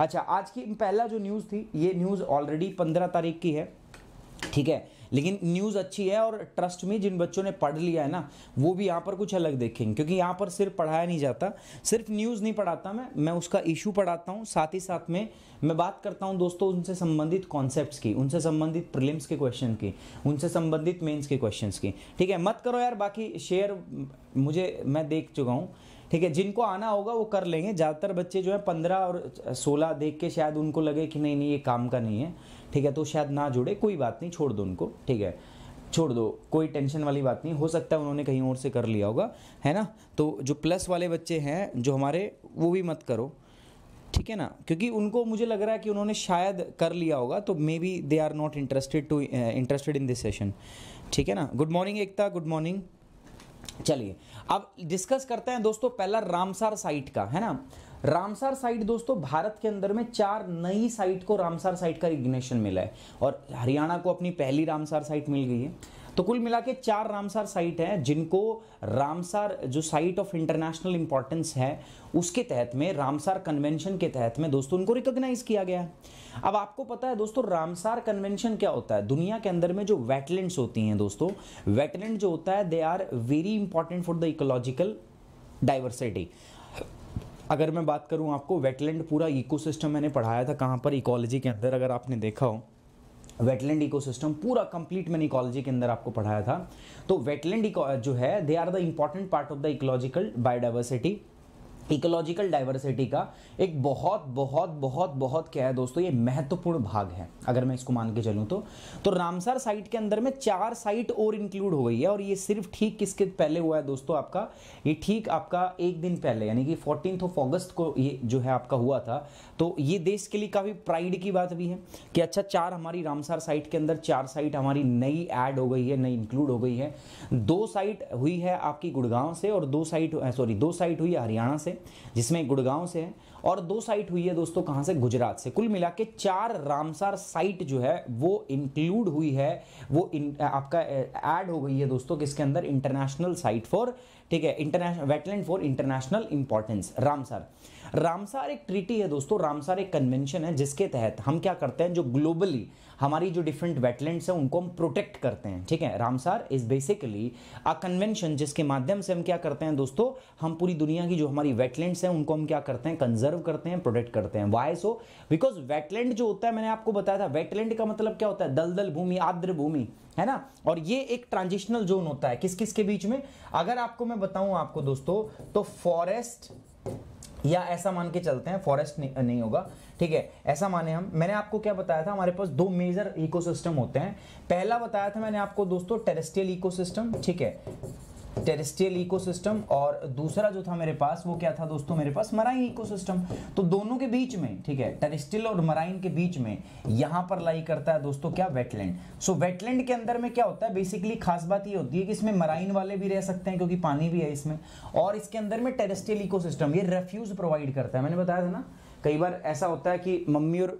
अच्छा आज की पहला जो न्यूज़ थी ये न्यूज़ ऑलरेडी पंद्रह तारीख की है ठीक है लेकिन न्यूज़ अच्छी है और ट्रस्ट में जिन बच्चों ने पढ़ लिया है ना वो भी यहाँ पर कुछ अलग देखेंगे क्योंकि यहाँ पर सिर्फ पढ़ाया नहीं जाता सिर्फ न्यूज़ नहीं पढ़ाता मैं मैं उसका इशू पढ़ाता हूँ साथ ही साथ में मैं बात करता हूँ दोस्तों उनसे संबंधित कॉन्सेप्ट्स की उनसे संबंधित प्रिलिम्स के क्वेश्चन की उनसे संबंधित मेन्स के क्वेश्चन की ठीक है मत करो यार बाकी शेयर मुझे मैं देख चुका हूँ ठीक है जिनको आना होगा वो कर लेंगे ज़्यादातर बच्चे जो है पंद्रह और सोलह देख के शायद उनको लगे कि नहीं नहीं ये काम का नहीं है ठीक है तो शायद ना जुड़े कोई बात नहीं छोड़ दो उनको ठीक है छोड़ दो कोई टेंशन वाली बात नहीं हो सकता है उन्होंने कहीं और से कर लिया होगा है ना तो जो प्लस वाले बच्चे हैं जो हमारे वो भी मत करो ठीक है ना क्योंकि उनको मुझे लग रहा है कि उन्होंने शायद कर लिया होगा तो maybe they are not interested to interested in this session ठीक है ना good morning Ekta good morning चलिए अब डिस्कस करते हैं दोस्तों पहला रामसार साइट का है ना रामसार साइट दोस्तों भारत के अंदर में चार नई साइट को रामसार साइट का रिग्नेशन मिला है और हरियाणा को अपनी पहली रामसार साइट मिल गई है तो कुल मिला के चार रामसार साइट हैं जिनको रामसार जो साइट ऑफ इंटरनेशनल इंपॉर्टेंस है उसके तहत में रामसार कन्वेंशन के तहत में दोस्तों उनको रिकॉग्नाइज किया गया है अब आपको पता है दोस्तों रामसार कन्वेंशन क्या होता है दुनिया के अंदर में जो वेटलैंड्स होती हैं दोस्तों वेटलैंड जो होता है they are very important for the ecological diversity अगर मैं बात करूं आपको वेटलैंड पूरा इकोसिस्टम मैंने पढ़ाया था कहां पर इकोलॉजी के अंदर अगर आपने देखा हो वेटलैंड इकोसिस्टम पूरा कंप्लीट मैंने इकोलॉजी के अंदर आपको पढ़ाया था तो वेटलैंड जो है they are the important part of the ecological biodiversity ecological diversity का एक बहुत बहुत बहुत बहुत क्या है दोस्तों ये महत्वपूर्ण भाग है अगर मैं इसको मान के चलूँ तो तो रामसर साइट के अंदर में चार साइट और इंक्लूड हो गई है और ये सिर्फ ठीक किसके पहले हुआ है दोस्तों आपका ये ठीक आपका एक दिन पहले यानी कि फोर्टीन ऑफ ऑगस्ट को ये जो है आपका हुआ था तो ये देश के लिए काफ़ी प्राइड की बात भी है कि अच्छा चार हमारी रामसार साइट के अंदर चार साइट हमारी नई एड हो गई है नई इंक्लूड हो गई है दो साइट हुई है आपकी गुड़गांव से और दो साइट सॉरी दो साइट हुई है हरियाणा से जिसमें गुड़गांव से है और दो साइट हुई है दोस्तों कहाँ से गुजरात से कुल मिला के चार रामसार साइट जो है वो इंक्लूड हुई है वो इन, आपका ऐड हो गई है दोस्तों किसके अंदर इंटरनेशनल साइट फॉर ठीक है international wetland for international importance Ramsar Ramsar एक ट्रीटी है दोस्तों रामसार एक कन्वेंशन है जिसके तहत हम क्या करते हैं जो ग्लोबली हमारी जो डिफरेंट वेटलैंड्स हैं उनको हम प्रोटेक्ट करते हैं ठीक है Ramsar is basically a convention जिसके माध्यम से हम क्या करते हैं दोस्तों हम पूरी दुनिया की जो हमारी वेटलैंड्स हैं उनको हम क्या करते हैं कंजर्व करते हैं प्रोटेक्ट करते हैं वाई सो बिकॉज वेटलैंड जो होता है मैंने आपको बताया था वेटलैंड का मतलब क्या होता है दलदल भूमि आर्द्र भूमि है ना और ये एक ट्रांजिशनल जोन होता है किस किस के बीच में अगर आपको मैं बताऊं आपको दोस्तों तो फॉरेस्ट या ऐसा मान के चलते हैं फॉरेस्ट नहीं, नहीं होगा ठीक है ऐसा माने हम मैंने आपको क्या बताया था हमारे पास दो मेजर इकोसिस्टम होते हैं पहला बताया था मैंने आपको दोस्तों टेरेस्ट्रियल इकोसिस्टम ठीक है टेरेस्ट्रियल इकोसिस्टम और दूसरा जो था मेरे पास वो क्या था दोस्तों मेरे पास मराइन इकोसिस्टम तो दोनों के बीच में ठीक है टेरेस्ट्रियल और मराइन के बीच में यहाँ पर लाई करता है दोस्तों क्या वेटलैंड सो वेटलैंड के अंदर में क्या होता है बेसिकली खास बात ये होती है कि इसमें मराइन वाले भी रह सकते हैं क्योंकि पानी भी है इसमें और इसके अंदर में टेरेस्ट्रियल इको ये रेफ्यूज प्रोवाइड करता है मैंने बताया था ना कई बार ऐसा होता है कि मम्मी और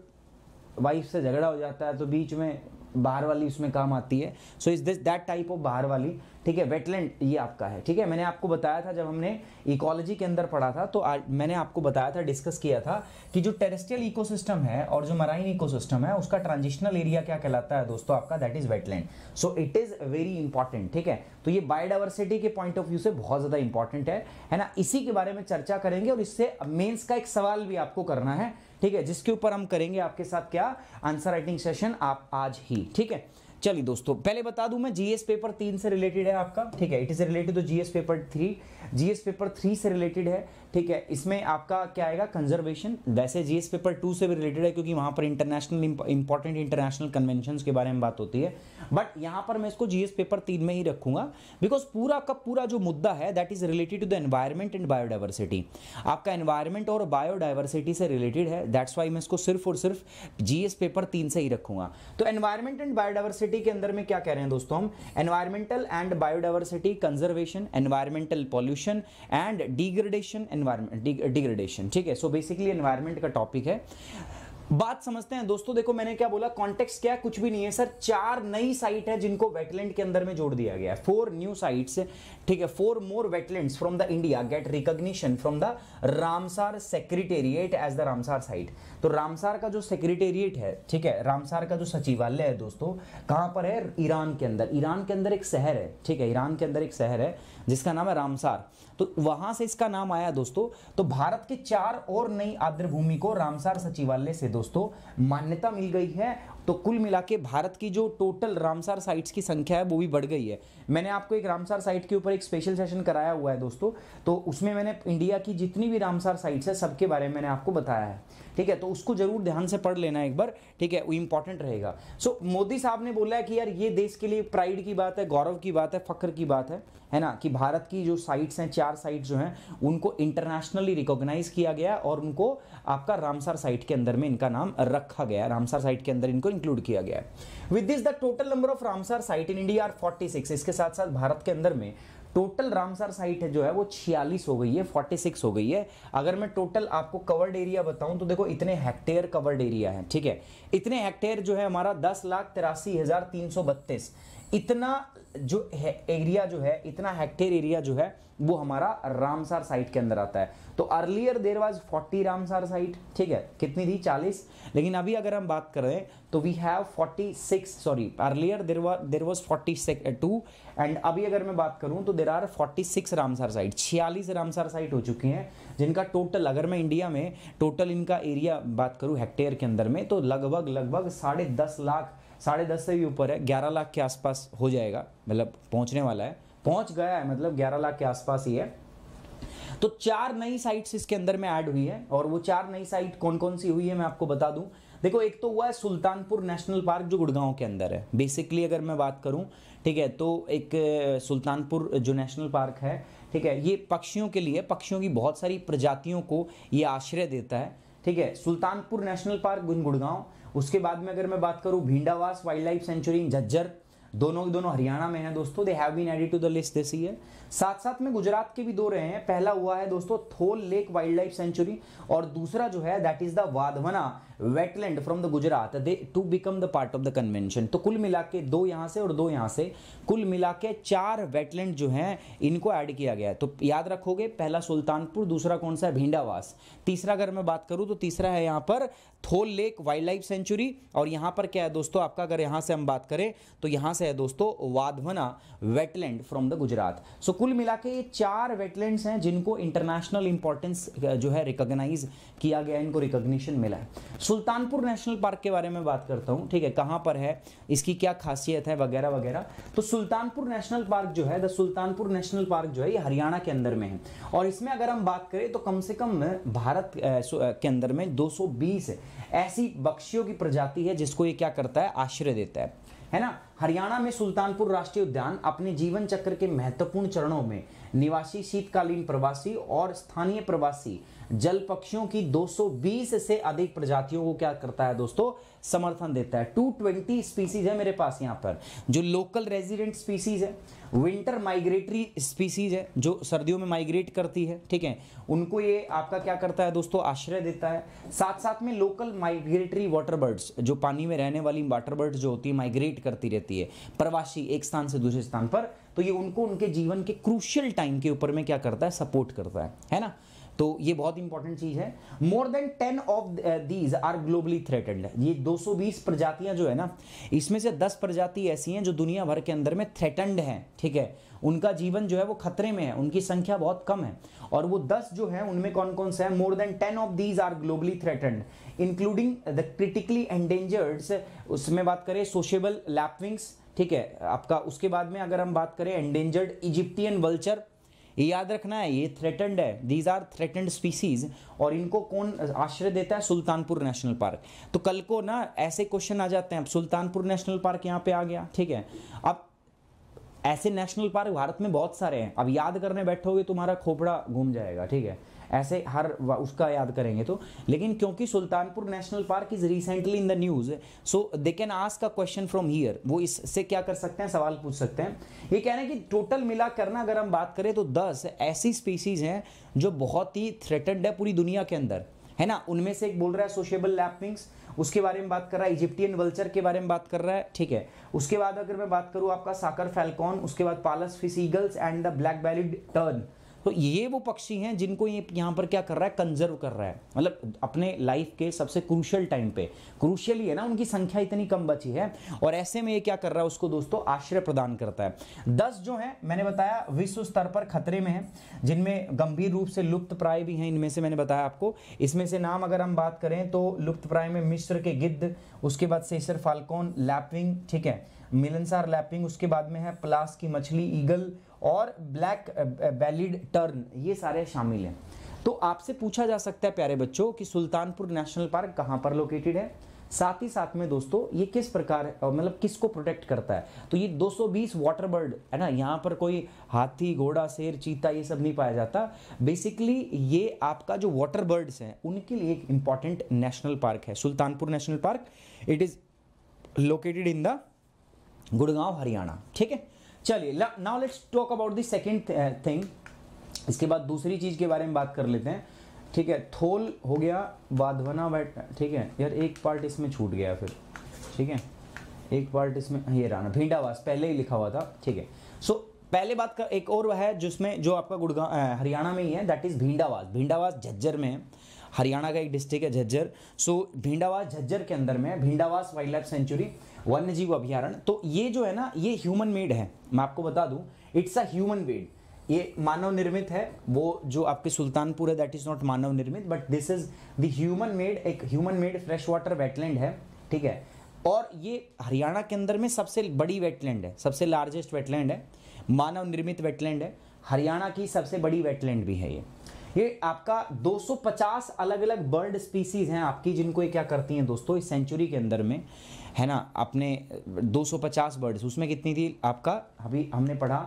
वाइफ से झगड़ा हो जाता है तो बीच में बाहर वाली उसमें काम आती है so is this that type of बाहर वाली ठीक है वेटलैंड ये आपका है ठीक है मैंने आपको बताया था जब हमने इकोलॉजी के अंदर पढ़ा था तो आ, मैंने आपको बताया था डिस्कस किया था कि जो टेरेस्ट्रियल इकोसिस्टम है और जो मराइन इकोसिस्टम है उसका ट्रांजिशनल एरिया क्या कहलाता है दोस्तों आपका that is wetland so it is very important ठीक है तो ये बायोडावर्सिटी के पॉइंट ऑफ व्यू से बहुत ज्यादा इंपॉर्टेंट है है ना इसी के बारे में चर्चा करेंगे और इससे मेन्स का एक सवाल भी आपको करना है ठीक है जिसके ऊपर हम करेंगे आपके साथ क्या आंसर राइटिंग सेशन आप आज ही ठीक है चलिए दोस्तों पहले बता दूं मैं जीएस पेपर तीन से रिलेटेड है आपका ठीक है इट इज रिलेटेड तो GS paper three GS paper three से रिलेटेड है ठीक है इसमें आपका क्या आएगा कंजर्वेशन वैसे जीएस पेपर टू से भी रिलेटेड है क्योंकि वहां पर इंटरनेशनल इंपॉर्टेंट इंटरनेशनल कन्वेंशन के बारे में बात होती है बट यहां पर मैं इसको जीएस पेपर तीन में ही रखूंगा बिकॉज पूरा का पूरा जो मुद्दा है that is related to the environment and biodiversity आपका एनवायरमेंट और बायोडाइवर्सिटी से रिलेटेड है दैट्स वाई मैं इसको सिर्फ और सिर्फ जीएस पेपर तीन से ही रखूंगा तो एनवायरमेंट एंड बायोडाइवर्सिटी के अंदर में क्या कह रहे हैं दोस्तों हम environmental and biodiversity conservation environmental pollution and degradation environment degradation ठीक है सो बेसिकली एनवायरमेंट का टॉपिक है बात समझते हैं दोस्तों देखो मैंने क्या बोला कॉन्टेक्स्ट क्या कुछ भी नहीं है सर चार नई साइट है जिनको वेटलैंड के अंदर में जोड़ दिया गया है फोर न्यू साइट्स ठीक है four more wetlands from the India get recognition from the Ramsar secretariat as the Ramsar site तो रामसार का जो सेक्रेटेरिएट है ठीक है रामसार का जो सचिवालय है दोस्तों कहां पर है ईरान के अंदर ईरान के अंदर एक शहर है ठीक है ईरान के अंदर एक शहर है जिसका नाम है रामसार तो वहां से इसका नाम आया दोस्तों तो भारत के चार और नई आर्द्र भूमि को रामसार सचिवालय से दोस्तों मान्यता मिल गई है तो कुल मिला के भारत की जो टोटल रामसार साइट्स की संख्या है वो भी बढ़ गई है मैंने आपको एक रामसार साइट के ऊपर एक स्पेशल सेशन कराया हुआ है दोस्तों तो उसमें मैंने इंडिया की जितनी भी रामसार साइट्स है सबके बारे में मैंने आपको बताया है ठीक है तो उसको जरूर ध्यान से पढ़ लेना एक बार ठीक है वो इंपॉर्टेंट रहेगा सो so, मोदी साहब ने बोला है कि यार ये देश के लिए प्राइड की बात है गौरव की बात है फख्र की बात है है ना कि भारत की जो साइट्स हैं चार साइट जो हैं उनको इंटरनेशनली रिकॉग्नाइज किया गया और उनको आपका रामसार साइट के अंदर में इनका नाम रखा गया रामसार साइट के अंदर इनको इंक्लूड किया गया with this the total number of Ramsar site in India are 46 इसके साथ साथ भारत के अंदर में टोटल रामसर साइट है जो है वो छियालीस हो गई है फोर्टी सिक्स हो गई है अगर मैं टोटल आपको कवर्ड एरिया बताऊं तो देखो इतने हेक्टेयर कवर्ड एरिया है ठीक है इतने हेक्टेयर जो है हमारा दस लाख तिरासी हजार तीन सौ बत्तीस इतना जो है एरिया जो है इतना हेक्टेयर एरिया जो है वो हमारा रामसार साइट के अंदर आता है तो earlier there was forty Ramsar site ठीक है कितनी थी चालीस लेकिन अभी अगर हम बात करें तो we have six sorry earlier there was forty two and अभी अगर मैं बात करूं तो there are six Ramsar site छियालीस रामसार साइट हो चुके हैं जिनका टोटल अगर मैं इंडिया में टोटल इनका एरिया बात करूँ हेक्टेयर के अंदर में तो लगभग लगभग लगभग साढ़े दस लाख साढ़े दस से भी ऊपर है ग्यारह लाख के आसपास हो जाएगा मतलब पहुंचने वाला है पहुंच गया है मतलब ग्यारह लाख के आसपास ही है तो चार नई साइट्स इसके अंदर में ऐड हुई है और वो चार नई साइट कौन कौन सी हुई है मैं आपको बता दूं देखो एक तो हुआ है सुल्तानपुर नेशनल पार्क जो गुड़गांव के अंदर है बेसिकली अगर मैं बात करूं ठीक है तो एक सुल्तानपुर जो नेशनल पार्क है ठीक है ये पक्षियों के लिए पक्षियों की बहुत सारी प्रजातियों को ये आश्रय देता है ठीक है सुल्तानपुर नेशनल पार्क गुन गुड़गांव उसके बाद में अगर मैं बात करूँ Bhindawas wildlife sanctuary in Jhajjar दोनों दोनों हरियाणा में हैं दोस्तों they have been added to the list this year साथ साथ में गुजरात के भी दो रहे हैं पहला हुआ है दोस्तों Thol lake wildlife sanctuary और दूसरा जो है that is the Wadhvana wetland from the Gujarat they to become the part of the convention तो कुल मिला के दो यहाँ से और दो यहाँ से कुल मिला के चार वेटलैंड जो हैं इनको ऐड किया गया है तो याद रखोगे पहला सुल्तानपुर दूसरा कौन सा है भिंडावास तीसरा अगर मैं बात करूँ तो तीसरा है यहाँ पर Thol lake wildlife sanctuary और यहाँ पर क्या है दोस्तों आपका अगर यहाँ से हम बात करें तो यहाँ से है दोस्तों Wadhvana wetland from the Gujarat so कुल मिला के ये चार वेटलैंड्स हैं जिनको इंटरनेशनल इंपॉर्टेंस जो है रिकॉग्नाइज किया गया इनको रिकॉग्निशन मिला है सुल्तानपुर नेशनल पार्क के बारे में बात करता हूँ ठीक है कहाँ पर है इसकी क्या खासियत है वगैरह वगैरह तो सुल्तानपुर नेशनल पार्क जो है द सुल्तानपुर नेशनल पार्क जो है ये हरियाणा के अंदर में है और इसमें अगर हम बात करें तो कम से कम भारत के अंदर में दो ऐसी बक्षियों की प्रजाति है जिसको ये क्या करता है आश्रय देता है है ना हरियाणा में सुल्तानपुर राष्ट्रीय उद्यान अपने जीवन चक्र के महत्वपूर्ण चरणों में निवासी शीतकालीन प्रवासी और स्थानीय प्रवासी जल पक्षियों की 220 से अधिक प्रजातियों को क्या करता है दोस्तों समर्थन देता है 220 स्पीसीज है मेरे पास यहाँ पर जो लोकल रेजिडेंट स्पीसीज है विंटर माइग्रेटरी स्पीसीज है जो सर्दियों में माइग्रेट करती है ठीक है उनको ये आपका क्या करता है दोस्तों आश्रय देता है साथ साथ में लोकल माइग्रेटरी वाटर बर्ड्स जो पानी में रहने वाली वाटर बर्ड्स जो होती है माइग्रेट करती रहती है प्रवासी एक स्थान से दूसरे स्थान पर तो ये उनको उनके जीवन के क्रूशियल टाइम के ऊपर में क्या करता है सपोर्ट करता है है ना तो ये बहुत इंपॉर्टेंट चीज है more than ten of these are globally threatened ये 220 प्रजातियां जो है ना इसमें से 10 प्रजाति ऐसी हैं जो दुनिया भर के अंदर में थ्रेटेंड हैं ठीक है उनका जीवन जो है वो खतरे में है उनकी संख्या बहुत कम है और वो 10 जो है उनमें कौन कौन से हैं more than 10 of these are globally threatened including the critically endangered उसमें बात करें सोशेबल लैपविंग्स ठीक है आपका उसके बाद में अगर हम बात करें एंडेंजर्ड इजिप्टियन वल्चर ये याद रखना है ये थ्रेटेंड है दीज आर थ्रेटेंड स्पीसीज और इनको कौन आश्रय देता है सुल्तानपुर नेशनल पार्क तो कल को ना ऐसे क्वेश्चन आ जाते हैं अब सुल्तानपुर नेशनल पार्क यहाँ पे आ गया ठीक है अब ऐसे नेशनल पार्क भारत में बहुत सारे हैं अब याद करने बैठोगे तुम्हारा खोपड़ा घूम जाएगा ठीक है ऐसे हर उसका याद करेंगे तो लेकिन क्योंकि Sultanpur national park is recently in the news so they can ask a question from here वो इससे क्या कर सकते हैं सवाल पूछ सकते हैं ये कह रहे हैं कि टोटल मिला करना अगर हम बात करें तो दस ऐसी स्पीसीज हैं जो बहुत ही थ्रेटेड है पूरी दुनिया के अंदर है ना उनमें से एक बोल रहा है सोशेबल लैपिंग्स उसके बारे में बात कर रहा है इजिप्टियन वल्चर के बारे में बात कर रहा है ठीक है उसके बाद अगर मैं बात करूँ आपका साकर फैलकॉन उसके बाद Pallas eagles and the black bellied tern तो ये वो पक्षी हैं जिनको ये यहाँ पर क्या कर रहा है कंजर्व कर रहा है मतलब अपने लाइफ के सबसे क्रूशल टाइम पे क्रूशल ही है ना उनकी संख्या इतनी कम बची है और ऐसे में ये क्या कर रहा है उसको दोस्तों आश्रय प्रदान करता है दस जो है मैंने बताया विश्व स्तर पर खतरे में है जिनमें गंभीर रूप से लुप्त प्राय भी हैं इनमें से मैंने बताया आपको इसमें से नाम अगर हम बात करें तो लुप्त प्राय में मिश्र के गिद्ध उसके बाद सेसर फाल्कोन लैपिंग ठीक है मिलनसार लैपिंग उसके बाद में है प्लास की मछली ईगल और ब्लैक वैलिड टर्न ये सारे शामिल हैं तो आपसे पूछा जा सकता है प्यारे बच्चों कि सुल्तानपुर नेशनल पार्क कहाँ पर लोकेटेड है साथ ही साथ में दोस्तों ये किस प्रकार मतलब किसको प्रोटेक्ट करता है तो ये 220 वाटर बर्ड है ना यहाँ पर कोई हाथी घोड़ा शेर चीता ये सब नहीं पाया जाता बेसिकली ये आपका जो वाटर बर्ड्स हैं उनके लिए एक इम्पॉर्टेंट नेशनल पार्क है Sultanpur national park it is located in the Gurgaon Haryana ठीक है चलिए now let's talk about the second thing इसके बाद दूसरी चीज़ के बारे में बात कर लेते हैं ठीक है थोल हो गया वाधवना बैठ ठीक है यार एक पार्ट इसमें छूट गया फिर ठीक है एक पार्ट इसमें ये राना भिंडावास पहले ही लिखा हुआ था ठीक है सो पहले बात का एक और है जिसमें जो आपका गुड़गांव हरियाणा में ही है दैट इज़ भिंडावास भिंडावास झज्जर में है हरियाणा का एक डिस्ट्रिक्ट है झज्जर सो भिंडावास झज्जर के अंदर में भिंडावास वाइल्ड लाइफ सेंचुरी वन्य जीव अभ्यारण तो ये जो है ना ये ह्यूमन मेड है मैं आपको बता दूं इट्स अ ह्यूमन मेड ये मानव निर्मित है वो जो आपके सुल्तानपुर है दैट इज़ नॉट मानव निर्मित but this is the human made एक human made fresh water wetland है ठीक है और ये हरियाणा के अंदर में सबसे बड़ी वेटलैंड है सबसे लार्जेस्ट वेटलैंड है मानव निर्मित वेटलैंड है हरियाणा की सबसे बड़ी वेटलैंड भी है ये ये आपका 250 अलग अलग बर्ड स्पीसीज़ हैं आपकी जिनको ये क्या करती हैं दोस्तों इस सेंचुरी के अंदर में है ना अपने 250 बर्ड्स उसमें कितनी थी आपका अभी हमने पढ़ा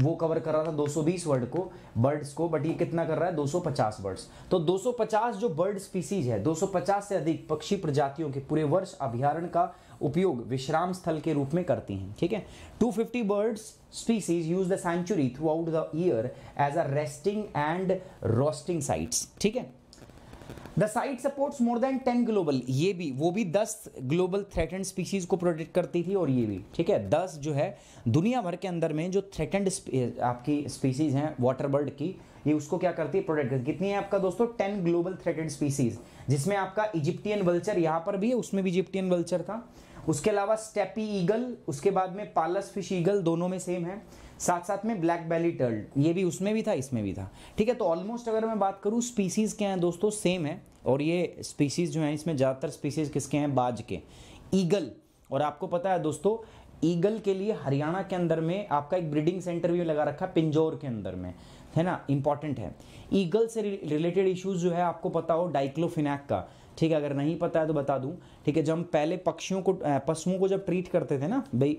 वो कवर कर रहा था 220 वर्ड को बर्ड्स को बट ये कितना कर रहा है 250 वर्ड्स तो 250 जो बर्ड स्पीसीज है 250 से अधिक पक्षी प्रजातियों के पूरे वर्ष अभ्यारण का उपयोग विश्राम स्थल के रूप में करती हैं ठीक है 250 birds species use the sanctuary throughout the year as a resting and roosting sites ठीक है the site supports more than ten global ये भी वो भी दस ग्लोबल थ्रेटेंड स्पीसीज को प्रोटेक्ट करती थी और ये भी ठीक है दस जो है दुनिया भर के अंदर में जो थ्रेटेंड आपकी स्पीसीज हैं वाटर बर्ड की ये उसको क्या करती है प्रोटेक्ट करती कितनी है आपका दोस्तों टेन ग्लोबल थ्रेटेड स्पीसीज जिसमें आपका इजिप्टियन वल्चर यहाँ पर भी है उसमें भी इजिप्टियन वल्चर था उसके अलावा स्टेपी ईगल उसके बाद में पालस फिश ईगल दोनों में सेम है साथ साथ में ब्लैक बैली टर्ल ये भी उसमें भी था इसमें भी था ठीक है तो ऑलमोस्ट अगर मैं बात करूँ स्पीसीज़ के हैं दोस्तों सेम है और ये स्पीसीज़ जो हैं इसमें ज़्यादातर स्पीसीज़ किसके हैं बाज के ईगल और आपको पता है दोस्तों ईगल के लिए हरियाणा के अंदर में आपका एक ब्रीडिंग सेंटर भी लगा रखा है पिंजौर के अंदर में है ना इंपॉर्टेंट है ईगल से रिलेटेड इश्यूज जो है आपको पता हो डाइक्लोफिनैक का ठीक है अगर नहीं पता है तो बता दूं ठीक है जब हम पहले पक्षियों को पशुओं को जब ट्रीट करते थे ना भाई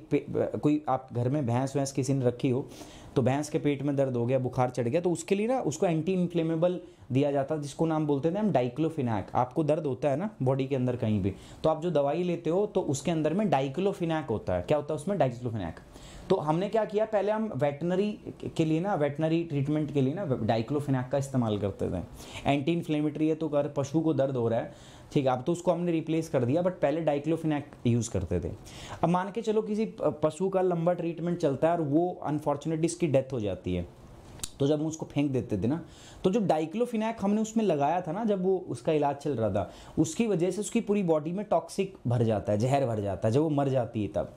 कोई आप घर में भैंस वैंस किसी ने रखी हो तो भैंस के पेट में दर्द हो गया बुखार चढ़ गया तो उसके लिए ना उसको एंटी इन्फ्लेमेबल दिया जाता है जिसको नाम बोलते थे हम डाइक्लोफिनैक आपको दर्द होता है ना बॉडी के अंदर कहीं भी तो आप जो दवाई लेते हो तो उसके अंदर में डाइक्लोफिनैक होता है क्या होता है उसमें डाइक्लोफिनैक तो हमने क्या किया पहले हम वेटनरी के लिए ना वेटनरी ट्रीटमेंट के लिए ना डाइक्लोफिनैक का इस्तेमाल करते थे एंटी इन्फ्लेमेटरी है तो अगर पशु को दर्द हो रहा है ठीक है अब तो उसको हमने रिप्लेस कर दिया बट पहले डाइक्लोफिनेक यूज़ करते थे अब मान के चलो किसी पशु का लंबा ट्रीटमेंट चलता है और वो अनफॉर्चुनेटली इसकी डेथ हो जाती है तो जब हम उसको फेंक देते थे ना तो जो डाइक्लोफिनैक हमने उसमें लगाया था ना जब वो उसका इलाज चल रहा था उसकी वजह से उसकी पूरी बॉडी में टॉक्सिक भर जाता है जहर भर जाता है जब वो मर जाती है तब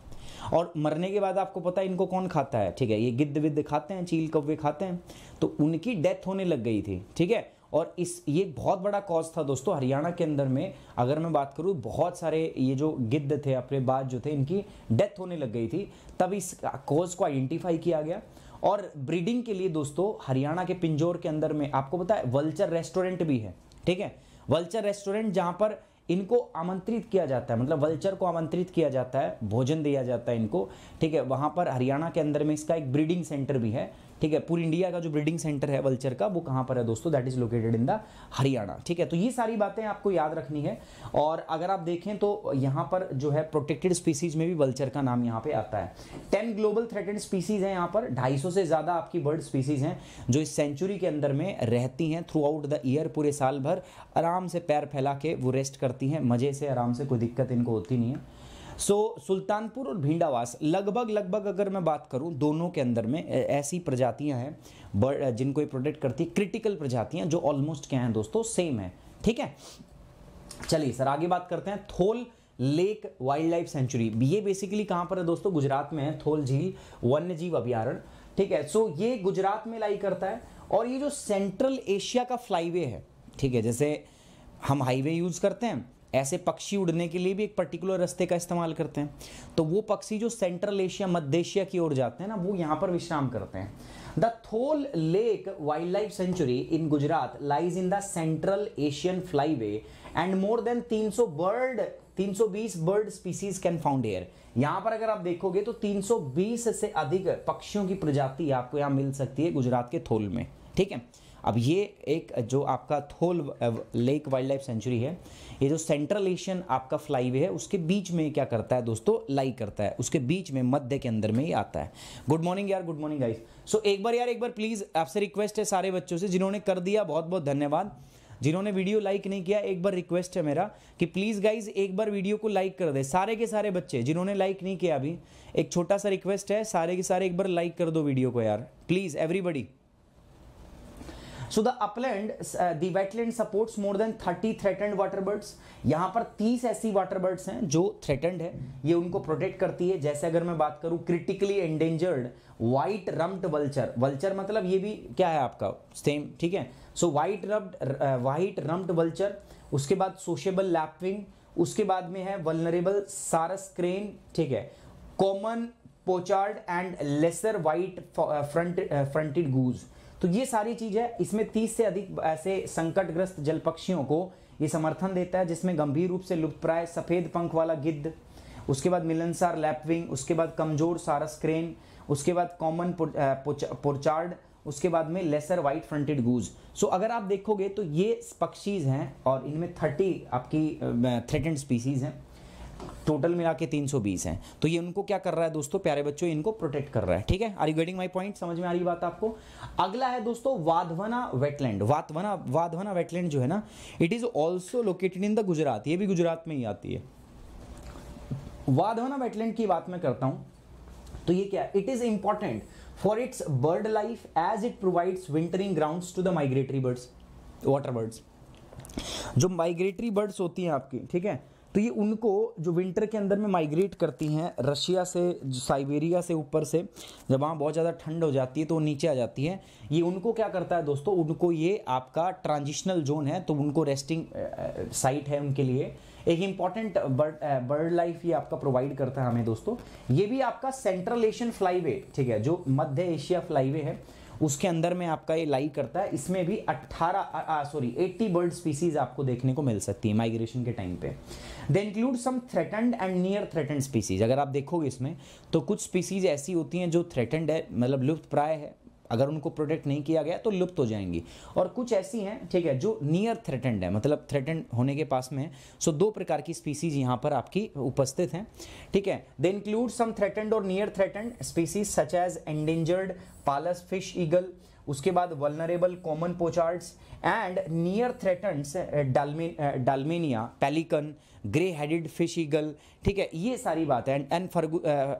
और मरने के बाद आपको पता है इनको कौन खाता है ठीक है ये गिद्ध विद्ध खाते हैं चील कौवे खाते हैं तो उनकी डेथ होने लग गई थी ठीक है और इस ये बहुत बड़ा कॉज था दोस्तों हरियाणा के अंदर में अगर मैं बात करूँ बहुत सारे ये जो गिद्ध थे अपने बाद जो थे इनकी डेथ होने लग गई थी तब इस कॉज को आइडेंटिफाई किया गया और ब्रीडिंग के लिए दोस्तों हरियाणा के पिंजौर के अंदर में आपको पता है वल्चर रेस्टोरेंट भी है ठीक है वल्चर रेस्टोरेंट जहाँ पर इनको आमंत्रित किया जाता है मतलब वल्चर को आमंत्रित किया जाता है भोजन दिया जाता है इनको ठीक है वहाँ पर हरियाणा के अंदर में इसका एक ब्रीडिंग सेंटर भी है ठीक है पूरी इंडिया का जो ब्रीडिंग सेंटर है वल्चर का वो कहाँ पर है दोस्तों that is located in the Haryana ठीक है तो ये सारी बातें आपको याद रखनी है और अगर आप देखें तो यहाँ पर जो है प्रोटेक्टेड स्पीसीज में भी वल्चर का नाम यहाँ पे आता है टेन ग्लोबल थ्रेटेड स्पीसीज हैं यहाँ पर ढाई से ज़्यादा आपकी बर्ड स्पीसीज हैं जो इस सेंचुरी के अंदर में रहती हैं थ्रू आउट द ईयर पूरे साल भर आराम से पैर फैला के वो रेस्ट करती हैं मज़े से आराम से कोई दिक्कत इनको होती नहीं है सो सुल्तानपुर और भिंडावास लगभग लगभग अगर मैं बात करूं दोनों के अंदर में ऐसी प्रजातियां हैं बर्ड जिनको ये प्रोटेक्ट करती है क्रिटिकल प्रजातियां जो ऑलमोस्ट क्या हैं दोस्तों सेम है ठीक है चलिए सर आगे बात करते हैं Thol lake wildlife sanctuary ये बेसिकली कहाँ पर है दोस्तों गुजरात में है थोल झील वन्य जीव अभ्यारण ठीक है सो ये गुजरात में लाई करता है और ये जो सेंट्रल एशिया का फ्लाईवे है ठीक है जैसे हम हाईवे यूज़ करते हैं ऐसे पक्षी उड़ने के लिए भी एक पर्टिकुलर रास्ते का इस्तेमाल करते हैं तो वो पक्षी जो सेंट्रल एशिया मध्य एशिया की ओर जाते हैं ना वो यहाँ पर विश्राम करते हैं the Thol lake wildlife sanctuary in Gujarat lies in the central Asian flyway and more than 300 bird 320 bird species can found here यहाँ पर अगर आप देखोगे तो 320 से अधिक पक्षियों की प्रजाति आपको यहाँ मिल सकती है गुजरात के थोल में ठीक है अब ये एक जो आपका Thol lake wildlife sanctuary है ये जो सेंट्रल एशियन आपका फ्लाईवे है उसके बीच में क्या करता है दोस्तों लाई करता है उसके बीच में मध्य के अंदर में ही आता है गुड मॉर्निंग यार गुड मॉर्निंग गाइस सो एक बार यार एक बार प्लीज़ आपसे रिक्वेस्ट है सारे बच्चों से जिन्होंने कर दिया बहुत बहुत धन्यवाद जिन्होंने वीडियो लाइक नहीं किया एक बार रिक्वेस्ट है मेरा कि प्लीज़ गाइज एक बार वीडियो को लाइक कर दे सारे के सारे बच्चे जिन्होंने लाइक नहीं किया अभी एक छोटा सा रिक्वेस्ट है सारे के सारे एक बार लाइक कर दो वीडियो को यार please everybody so the upland the wetland supports more than 30 threatened water birds यहाँ पर 30 ऐसी वाटर बर्ड्स हैं जो थ्रेटेंड है ये उनको प्रोटेक्ट करती है जैसे अगर मैं बात करूँ critically endangered white rumped vulture vulture मतलब ये भी क्या है आपका सेम ठीक है so white rumped white rumped vulture उसके बाद सोशेबल लैपविंग उसके बाद में है वलनरेबल सारस क्रेन ठीक है common pochard and lesser white front fronted goose तो ये सारी चीज़ है इसमें तीस से अधिक ऐसे संकटग्रस्त जल पक्षियों को ये समर्थन देता है जिसमें गंभीर रूप से लुप्त प्राय सफ़ेद पंख वाला गिद्ध उसके बाद मिलनसार लैपविंग उसके बाद कमजोर सारस क्रेन उसके बाद कॉमन पोर्चार्ड उसके बाद में lesser white fronted goose so अगर आप देखोगे तो ये पक्षीज़ हैं और इनमें थर्टी आपकी थ्रेटेंड स्पीसीज़ हैं टोटल मिला के तीन हैं तो ये उनको क्या कर रहा है दोस्तों प्यारे बच्चों इनको प्रोटेक्ट कर रहा है ठीक है are you getting my point समझ में आ रही बात आपको अगला है दोस्तों वाधवना वेटलैंड वाधवना वाधवना वेटलैंड जो है ना it is also located in the Gujarat ये भी गुजरात में ही आती है वाधवना वेटलैंड की बात मैं करता हूं तो ये क्या it is important for its bird life as it provides wintering ground to the migratory birds water birds जो माइग्रेटरी बर्ड्स होती हैं आपकी ठीक है तो ये उनको जो विंटर के अंदर में माइग्रेट करती हैं रशिया से साइबेरिया से ऊपर से जब वहाँ बहुत ज़्यादा ठंड हो जाती है तो वो नीचे आ जाती है ये उनको क्या करता है दोस्तों उनको ये आपका ट्रांजिशनल जोन है तो उनको रेस्टिंग साइट है उनके लिए एक इम्पॉर्टेंट बर्ड बर्ड लाइफ ये आपका प्रोवाइड करता है हमें दोस्तों ये भी आपका सेंट्रल एशियन फ्लाईवे ठीक है जो मध्य एशिया फ्लाईवे है उसके अंदर में आपका ये लाई करता है इसमें भी 18 सॉरी 80 बर्ड स्पीसीज आपको देखने को मिल सकती है माइग्रेशन के टाइम पे they include some threatened and near threatened species अगर आप देखोगे इसमें तो कुछ स्पीसीज ऐसी होती हैं जो थ्रेटेंड है मतलब लुप्त प्राय है अगर उनको प्रोटेक्ट नहीं किया गया तो लुप्त हो जाएंगी और कुछ ऐसी हैं ठीक है जो नियर थ्रेटेंड है मतलब थ्रेटेंड होने के पास में है सो दो प्रकार की स्पीसीज यहाँ पर आपकी उपस्थित हैं ठीक है दे इंक्लूड सम थ्रेटेंड और near threatened species such as endangered Pallas fish eagle उसके बाद vulnerable common pochards and near threateneds Dalma Dalmatian pelican grey headed fish eagle ठीक है ये सारी बात है एंड फर्गु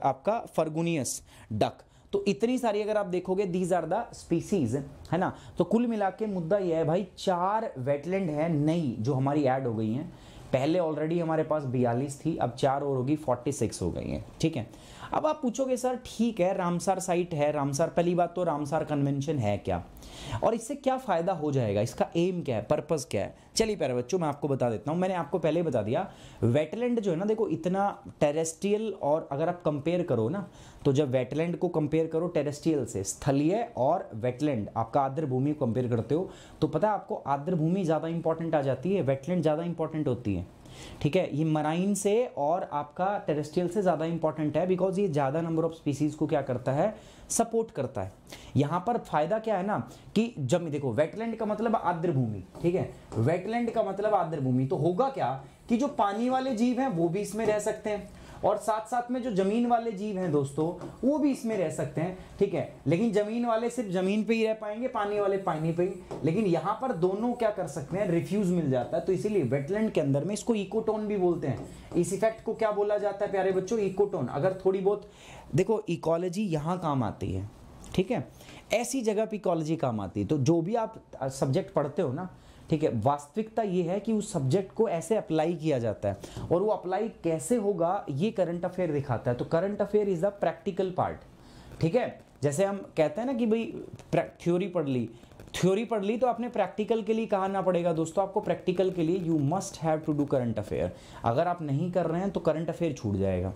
आपका फर्गुनियस डक तो इतनी सारी अगर आप देखोगे दीज आर द स्पीसीज है ना तो कुल मिला के मुद्दा यह है भाई चार वेटलैंड है नई जो हमारी ऐड हो गई हैं पहले ऑलरेडी हमारे पास बयालीस थी अब चार और होगी फोर्टी सिक्स हो गई हैं ठीक है अब आप पूछोगे सर ठीक है रामसार साइट है रामसार पहली बात तो रामसार कन्वेंशन है क्या और इससे क्या फ़ायदा हो जाएगा इसका एम क्या है पर्पज़ क्या है चलिए प्यारे बच्चों मैं आपको बता देता हूँ मैंने आपको पहले बता दिया वेटलैंड जो है ना देखो इतना टेरेस्ट्रियल और अगर आप कंपेयर करो ना तो जब वेटलैंड को कंपेयर करो टेरेस्ट्रियल से स्थलीय और वेटलैंड आपका आद्र भूमि को कंपेयर करते हो तो पता है आपको आद्र भूमि ज़्यादा इंपॉर्टेंट आ जाती है वेटलैंड ज़्यादा इंपॉर्टेंट होती है ठीक है ये मराइन से और आपका टेरेस्ट्रियल से ज़्यादा इंपॉर्टेंट है बिकॉज ये ज़्यादा नंबर ऑफ स्पीसीज़ को क्या करता है सपोर्ट करता है यहाँ पर फायदा क्या है ना कि जब देखो वेटलैंड का मतलब आर्द्र भूमि ठीक है वेटलैंड का मतलब आर्द्र भूमि तो होगा क्या कि जो पानी वाले जीव हैं वो भी इसमें रह सकते हैं और साथ साथ में जो जमीन वाले जीव हैं दोस्तों वो भी इसमें रह सकते हैं ठीक है लेकिन जमीन वाले सिर्फ जमीन पे ही रह पाएंगे पानी वाले पानी पे ही लेकिन यहाँ पर दोनों क्या कर सकते हैं रिफ्यूज मिल जाता है तो इसीलिए वेटलैंड के अंदर में इसको इकोटोन भी बोलते हैं इस इफेक्ट को क्या बोला जाता है प्यारे बच्चों इकोटोन अगर थोड़ी बहुत देखो इकोलॉजी यहाँ काम आती है ठीक है ऐसी जगह पर इकोलॉजी काम आती है तो जो भी आप सब्जेक्ट पढ़ते हो ना ठीक है वास्तविकता ये है कि उस सब्जेक्ट को ऐसे अप्लाई किया जाता है और वो अप्लाई कैसे होगा ये करंट अफेयर दिखाता है तो current affair is the practical part ठीक है जैसे हम कहते हैं ना कि भाई थ्योरी पढ़ ली थ्योरी पढ़ ली तो आपने प्रैक्टिकल के लिए कहा ना पड़ेगा दोस्तों आपको प्रैक्टिकल के लिए you must have to do current affair अगर आप नहीं कर रहे हैं तो करंट अफेयर छूट जाएगा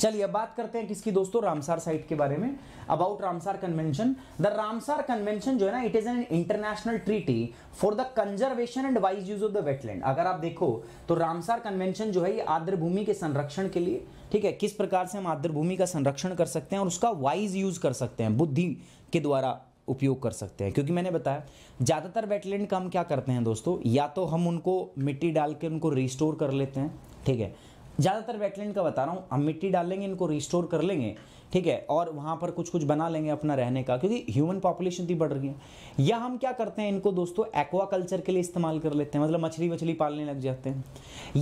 चलिए बात करते हैं किसकी दोस्तों रामसार साइट के बारे में about Ramsar convention the Ramsar convention जो है ना it is an international treaty for the conservation and wise use of the wetland अगर आप देखो तो रामसार कन्वेंशन जो है ये आर्द्र भूमि के संरक्षण के लिए ठीक है किस प्रकार से हम आर्द्र भूमि का संरक्षण कर सकते हैं और उसका वाइज यूज कर सकते हैं बुद्धि के द्वारा उपयोग कर सकते हैं क्योंकि मैंने बताया ज़्यादातर वेटलैंड का हम क्या करते हैं दोस्तों या तो हम उनको मिट्टी डाल के उनको रिस्टोर कर लेते हैं ठीक है ज़्यादातर वेटलैंड का बता रहा हूँ हम मिट्टी डाल लेंगे इनको रिस्टोर कर लेंगे ठीक है और वहाँ पर कुछ कुछ बना लेंगे अपना रहने का क्योंकि ह्यूमन पॉपुलेशन इतनी बढ़ रही है या हम क्या करते हैं इनको दोस्तों एक्वा कल्चर के लिए इस्तेमाल कर लेते हैं मतलब मछली मछली पालने लग जाते हैं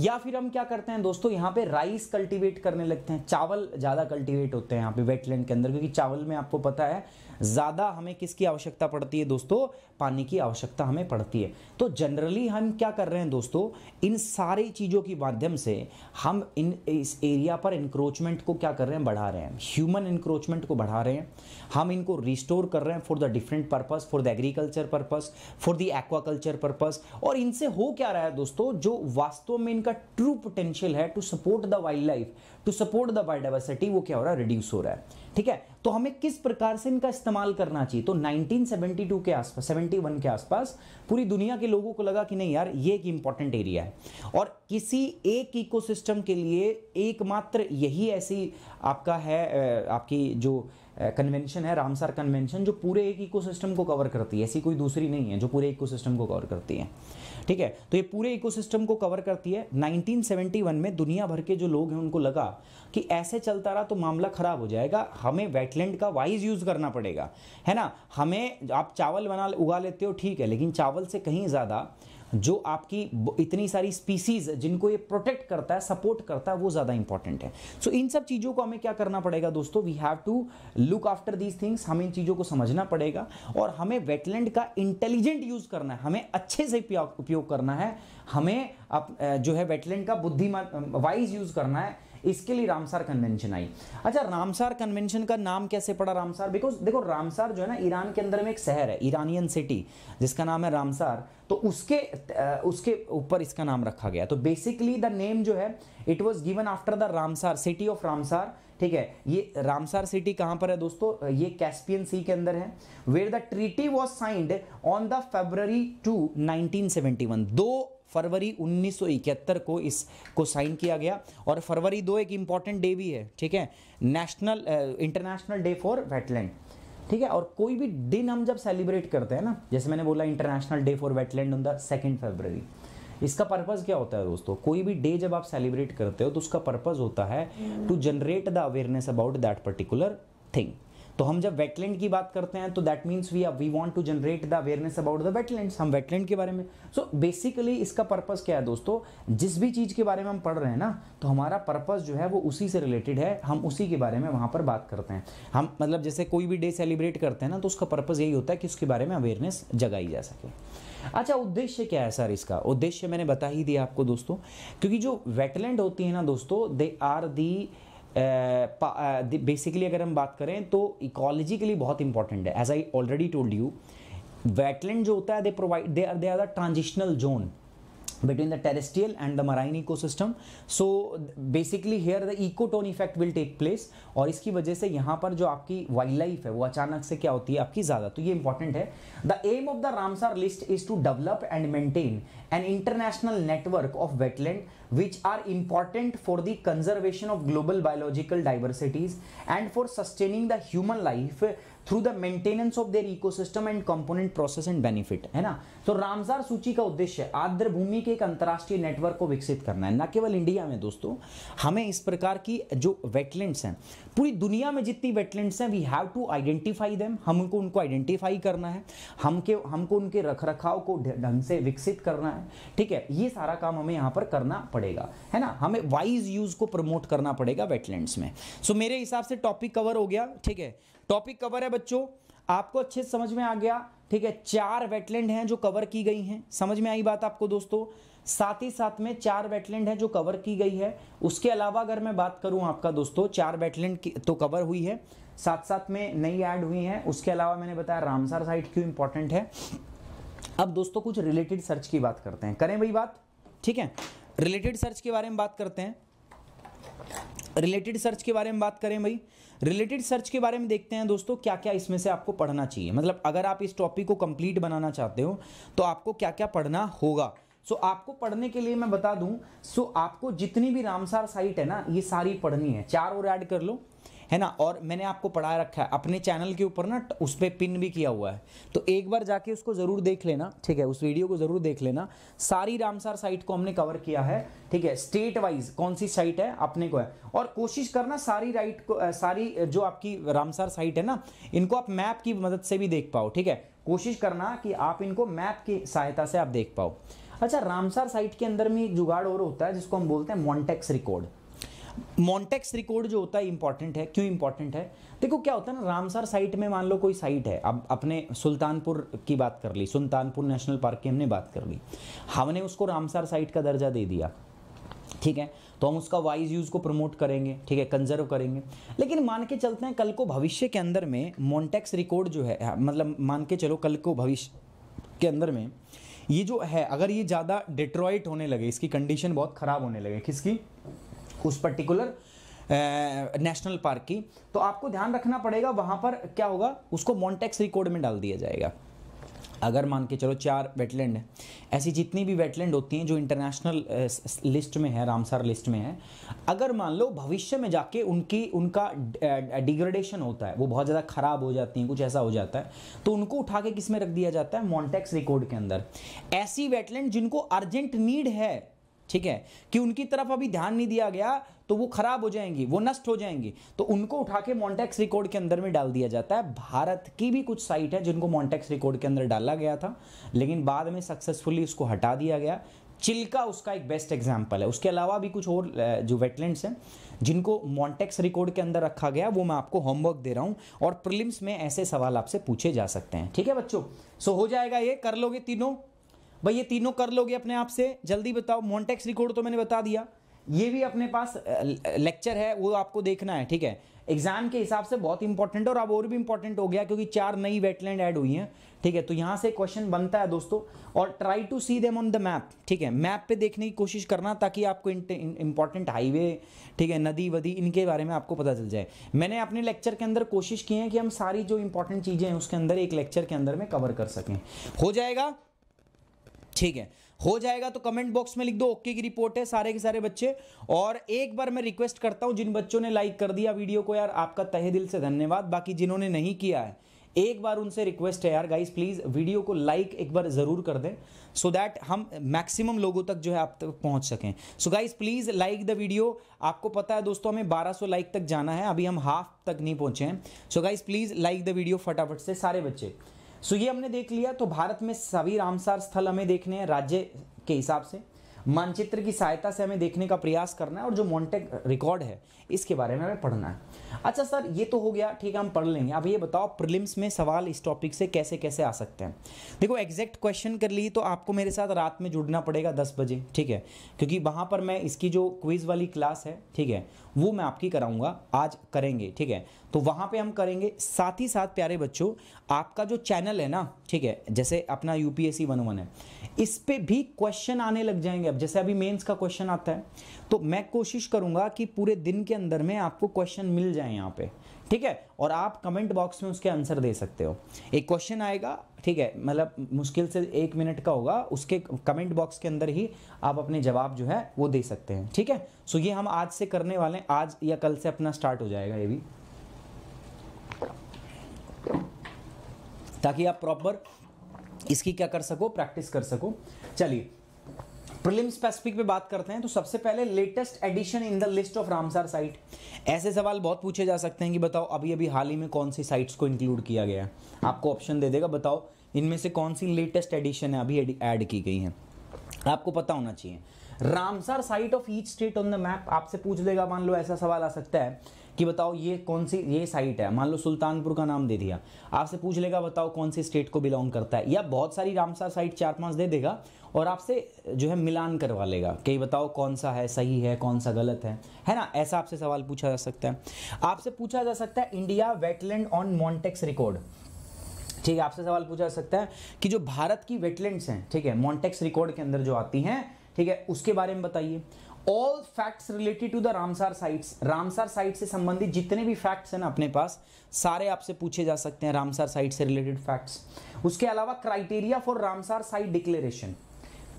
या फिर हम क्या करते हैं दोस्तों यहाँ पे राइस कल्टिवेट करने लगते हैं चावल ज़्यादा कल्टिवेट होते हैं यहाँ पे वेटलैंड के अंदर क्योंकि चावल में आपको पता है ज़्यादा हमें किसकी आवश्यकता पड़ती है दोस्तों पानी की आवश्यकता हमें पड़ती है तो जनरली हम क्या कर रहे हैं दोस्तों इन सारी चीज़ों के माध्यम से हम इन इस एरिया पर इंक्रोचमेंट को क्या कर रहे हैं बढ़ा रहे हैं ह्यूमन इंक्रोचमेंट को बढ़ा रहे हैं हम इनको रिस्टोर कर रहे हैं for the different purpose for the agriculture purpose for the aquaculture purpose और इनसे हो क्या रहा है दोस्तों जो वास्तव में इनका ट्रू पोटेंशियल है to support the wildlife to support the biodiversity वो क्या हो रहा है रिड्यूस हो रहा है ठीक है तो हमें किस प्रकार से इनका इस्तेमाल करना चाहिए तो 1972 के आसपास 71 के आसपास पूरी दुनिया के लोगों को लगा कि नहीं यार ये एक इंपॉर्टेंट एरिया है और किसी एक इकोसिस्टम के लिए एकमात्र यही ऐसी आपका है आपकी जो कन्वेंशन है रामसार कन्वेंशन जो पूरे एक इकोसिस्टम को कवर करती है ऐसी कोई दूसरी नहीं है जो पूरे इकोसिस्टम को कवर करती है ठीक है तो ये पूरे इकोसिस्टम को कवर करती है 1971 में दुनिया भर के जो लोग हैं उनको लगा कि ऐसे चलता रहा तो मामला ख़राब हो जाएगा हमें वेटलैंड का वाइज यूज़ करना पड़ेगा है ना हमें आप चावल बना उगा लेते हो ठीक है लेकिन चावल से कहीं ज़्यादा जो आपकी इतनी सारी स्पीसीज जिनको ये प्रोटेक्ट करता है सपोर्ट करता है वो ज़्यादा इंपॉर्टेंट है सो so, इन सब चीज़ों को हमें क्या करना पड़ेगा दोस्तों we have to look after these things हमें इन चीज़ों को समझना पड़ेगा और हमें वेटलैंड का इंटेलिजेंट यूज़ करना है हमें अच्छे से उपयोग करना है हमें अप, जो है वेटलैंड का बुद्धिमान वाइज यूज़ करना है इसके लिए रामसार कन्वेंशन आई अच्छा रामसार कन्वेंशन का नाम कैसे पड़ा रामसार बिकॉज देखो रामसार जो है ना ईरान के अंदर में एक शहर है ईरानियन सिटी जिसका नाम है रामसार तो उसके उसके ऊपर इसका नाम रखा गया तो बेसिकली द नेम जो है it was given after the Ramsar city of Ramsar ठीक है ये रामसार सिटी कहां पर है दोस्तों ये कैस्पियन सी के अंदर है where the treaty was signed on the February two 1971 दो फरवरी 1971 को इस को साइन किया गया और फरवरी दो एक इंपॉर्टेंट डे भी है ठीक है national international day for wetland ठीक है और कोई भी दिन हम जब सेलिब्रेट करते हैं ना जैसे मैंने बोला international day for wetland on the second February इसका पर्पज़ क्या होता है दोस्तों कोई भी डे जब आप सेलिब्रेट करते हो तो उसका पर्पज़ होता है to generate the awareness about that particular thing तो हम जब वेटलैंड की बात करते हैं तो that means we we want to generate the awareness about the wetland हम वेटलैंड के बारे में सो so, बेसिकली इसका पर्पस क्या है दोस्तों जिस भी चीज़ के बारे में हम पढ़ रहे हैं ना तो हमारा पर्पस जो है वो उसी से रिलेटेड है हम उसी के बारे में वहाँ पर बात करते हैं हम मतलब जैसे कोई भी डे सेलिब्रेट करते हैं ना तो उसका पर्पज़ यही होता है कि उसके बारे में अवेयरनेस जगाई जा सके अच्छा उद्देश्य क्या है सर इसका उद्देश्य मैंने बता ही दिया आपको दोस्तों क्योंकि जो वेटलैंड होती है ना दोस्तों दे आर दी बेसिकली अगर हम बात करें तो इकोलॉजी के लिए बहुत इंपॉर्टेंट है as I already told you wetland जो होता है they provide they are they are the transitional zone between the terrestrial and the marine ecosystem. So basically here the ecotone effect will take place और इसकी वजह से यहाँ पर जो आपकी वाइल्ड लाइफ है वो अचानक से क्या होती है आपकी ज़्यादा तो ये इंपॉर्टेंट है the aim of the Ramsar list is to develop and maintain an international network of wetland which are important for the conservation of global biological diversities and for sustaining the human life through the maintenance of their ecosystem and component process and benefit है ना तो Ramsar सूची का उद्देश्य आर्द्र भूमि के एक अंतर्राष्ट्रीय नेटवर्क को विकसित करना है ना केवल इंडिया में दोस्तों हमें इस प्रकार की जो वेटलैंड्स हैं पूरी दुनिया में जितनी वेटलैंड्स हैं we have to identify them हमको उनको आइडेंटिफाई करना है हमके हमको उनके रख रखाव को ढंग से विकसित करना है ठीक है ये सारा काम हमें यहाँ पर करना पड़ेगा है ना हमें वाइज यूज को प्रमोट करना पड़ेगा वेटलैंड्स में सो so, मेरे हिसाब से टॉपिक कवर हो गया ठीक है टॉपिक कवर है बच्चों आपको अच्छे से समझ में आ गया ठीक है चार वेटलैंड हैं जो कवर की गई हैं समझ में आई बात आपको दोस्तों साथ ही साथ में चार वेटलैंड है जो कवर की गई है उसके अलावा अगर मैं बात करूं आपका दोस्तों चार वेटलैंड की तो कवर हुई है साथ साथ में नई ऐड हुई है उसके अलावा मैंने बताया रामसार साइट क्यों इंपॉर्टेंट है अब दोस्तों कुछ रिलेटेड सर्च की बात करते हैं करें वही बात ठीक है रिलेटेड सर्च के बारे में बात करते हैं रिलेटेड सर्च के बारे में बात करें भाई रिलेटेड सर्च के बारे में देखते हैं दोस्तों क्या क्या इसमें से आपको पढ़ना चाहिए मतलब अगर आप इस टॉपिक को कंप्लीट बनाना चाहते हो तो आपको क्या क्या पढ़ना होगा सो so, आपको पढ़ने के लिए मैं बता दूं सो so, आपको जितनी भी रामसार साइट है ना ये सारी पढ़नी है चार और ऐड कर लो है ना और मैंने आपको पढ़ा रखा है अपने चैनल के ऊपर ना उस पर पिन भी किया हुआ है तो एक बार जाके उसको ज़रूर देख लेना ठीक है उस वीडियो को ज़रूर देख लेना सारी रामसार साइट को हमने कवर किया है ठीक है स्टेट वाइज कौन सी साइट है अपने को है और कोशिश करना सारी राइट को सारी जो आपकी रामसार साइट है ना इनको आप मैप की मदद से भी देख पाओ ठीक है कोशिश करना कि आप इनको मैप की सहायता से आप देख पाओ अच्छा रामसार साइट के अंदर में एक जुगाड़ और होता है जिसको हम बोलते हैं मॉन्टेक्स रिकॉर्ड मॉन्टेक्स रिकॉर्ड जो होता है इंपॉर्टेंट है क्यों इंपॉर्टेंट है देखो क्या होता है ना रामसर साइट में मान लो कोई साइट है अब अपने सुल्तानपुर की बात कर ली सुल्तानपुर नेशनल पार्क की हमने बात कर ली हमने उसको रामसर साइट का दर्जा दे दिया ठीक है तो हम उसका वाइज यूज़ को प्रमोट करेंगे ठीक है कंजर्व करेंगे लेकिन मान के चलते हैं कल को भविष्य के अंदर में मॉन्टेक्स रिकॉर्ड जो है मतलब मान के चलो कल को भविष्य के अंदर में ये जो है अगर ये ज़्यादा डिट्रॉइट होने लगे इसकी कंडीशन बहुत ख़राब होने लगे किसकी उस पर्टिकुलर नेशनल पार्क की तो आपको ध्यान रखना पड़ेगा वहां पर क्या होगा उसको मॉन्टेक्स रिकॉर्ड में डाल दिया जाएगा अगर मान के चलो चार वेटलैंड है ऐसी जितनी भी वेटलैंड होती हैं जो इंटरनेशनल लिस्ट में है रामसर लिस्ट में है अगर मान लो भविष्य में जाके उनकी उनका डिग्रेडेशन होता है वो बहुत ज़्यादा ख़राब हो जाती हैं कुछ ऐसा हो जाता है तो उनको उठा के किस में रख दिया जाता है मॉन्टेक्स रिकॉर्ड के अंदर ऐसी वेटलैंड जिनको अर्जेंट नीड है ठीक है कि उनकी तरफ अभी ध्यान नहीं दिया गया तो वो खराब हो जाएंगी वो नष्ट हो जाएंगी तो उनको उठा के मॉन्टेक्स रिकॉर्ड के अंदर में डाल दिया जाता है भारत की भी कुछ साइट है जिनको मॉन्टेक्स रिकॉर्ड के अंदर डाला गया था लेकिन बाद में सक्सेसफुली उसको हटा दिया गया चिल्का उसका एक बेस्ट एग्जाम्पल है उसके अलावा भी कुछ और जो वेटलैंड्स हैं जिनको मॉन्टेक्स रिकॉर्ड के अंदर रखा गया वो मैं आपको होमवर्क दे रहा हूँ और प्रिलिम्स में ऐसे सवाल आपसे पूछे जा सकते हैं ठीक है बच्चों सो हो जाएगा ये कर लोगे तीनों भाई ये तीनों कर लोगे अपने आप से जल्दी बताओ मॉन्टेक्स रिकॉर्ड तो मैंने बता दिया ये भी अपने पास लेक्चर है वो आपको देखना है ठीक है एग्जाम के हिसाब से बहुत इंपॉर्टेंट और अब और भी इंपॉर्टेंट हो गया क्योंकि चार नई वेटलैंड ऐड हुई हैं ठीक है तो यहाँ से क्वेश्चन बनता है दोस्तों और try to see them on the map ठीक है मैप पे देखने की कोशिश करना ताकि आपको इंपॉर्टेंट हाईवे ठीक है नदी वदी इनके बारे में आपको पता चल जाए मैंने अपने लेक्चर के अंदर कोशिश की है कि हम सारी जो इंपॉर्टेंट चीज़ें हैं उसके अंदर एक लेक्चर के अंदर में कवर कर सकें हो जाएगा ठीक है हो जाएगा तो कमेंट बॉक्स में लिख दो ओके की रिपोर्ट है सारे के सारे बच्चे और एक बार मैं रिक्वेस्ट करता हूं जिन बच्चों ने लाइक कर दिया वीडियो को यार आपका तहे दिल से धन्यवाद बाकी जिन्होंने नहीं किया है एक बार उनसे रिक्वेस्ट है यार गाइस प्लीज़ वीडियो को लाइक एक बार ज़रूर कर दें सो so दैट हम मैक्सिमम लोगों तक जो है आप तक पहुंच सकें so guys please like the video आपको पता है दोस्तों हमें 1200 लाइक तक जाना है अभी हम हाफ तक नहीं पहुंचे हैं so guys please like the video फटाफट से सारे बच्चे सो ये हमने देख लिया तो भारत में सभी रामसार स्थल हमें देखने हैं राज्य के हिसाब से मानचित्र की सहायता से हमें देखने का प्रयास करना है और जो मोन्टेक रिकॉर्ड है इसके बारे में हमें पढ़ना है अच्छा सर ये तो हो गया ठीक है हम पढ़ लेंगे अब ये बताओ प्रिलिम्स में सवाल इस टॉपिक से कैसे कैसे आ सकते हैं देखो एग्जैक्ट क्वेश्चन कर ली तो आपको मेरे साथ रात में जुड़ना पड़ेगा दस बजे ठीक है क्योंकि वहाँ पर मैं इसकी जो क्विज़ वाली क्लास है ठीक है वो मैं आपकी कराऊंगा आज करेंगे ठीक है तो वहां पे हम करेंगे साथ ही साथ प्यारे बच्चों आपका जो चैनल है ना ठीक है जैसे अपना यूपीएससी वन वन है इस पर भी क्वेश्चन आने लग जाएंगे अब जैसे अभी मेंस का क्वेश्चन आता है तो मैं कोशिश करूंगा कि पूरे दिन के अंदर में आपको क्वेश्चन मिल जाए यहाँ पे ठीक है और आप कमेंट बॉक्स में उसके आंसर दे सकते हो एक क्वेश्चन आएगा ठीक है मतलब मुश्किल से एक मिनट का होगा उसके कमेंट बॉक्स के अंदर ही आप अपने जवाब जो है वो दे सकते हैं ठीक है सो ये हम आज से करने वाले हैं आज या कल से अपना स्टार्ट हो जाएगा ये भी ताकि आप प्रॉपर इसकी क्या कर सको प्रैक्टिस कर सको चलिए प्रिलिम स्पेसिफिक पे बात करते हैं तो सबसे पहले latest edition in the list of Ramsar site ऐसे सवाल बहुत पूछे जा सकते हैं कि बताओ अभी अभी हाल ही में कौन सी साइट्स को इंक्लूड किया गया है आपको ऑप्शन दे देगा बताओ इनमें से कौन सी लेटेस्ट एडिशन है अभी ऐड की गई है आपको पता होना चाहिए Ramsar site of each state on the map आपसे पूछ लेगा मान लो ऐसा सवाल आ सकता है कि बताओ ये कौन सी ये साइट है मान लो सुल्तानपुर का नाम दे दिया आपसे पूछ लेगा बताओ कौन सी स्टेट को बिलोंग करता है या बहुत सारी रामसर साइट चार पांच दे देगा और आपसे जो है मिलान करवा लेगा कि बताओ कौन सा है सही है कौन सा गलत है है ना ऐसा आपसे सवाल पूछा जा सकता है आपसे पूछा जा सकता है India wetland on Montreux record ठीक है आपसे सवाल पूछा सकता है कि जो भारत की वेटलैंड्स हैं ठीक है मॉन्टेक्स रिकॉर्ड के अंदर जो आती हैं ठीक है उसके बारे में बताइए all facts related to the Ramsar sites Ramsar site से संबंधित जितने भी फैक्ट्स हैं ना अपने पास सारे आपसे पूछे जा सकते हैं रामसार साइट से रिलेटेड फैक्ट्स उसके अलावा criteria for Ramsar site declaration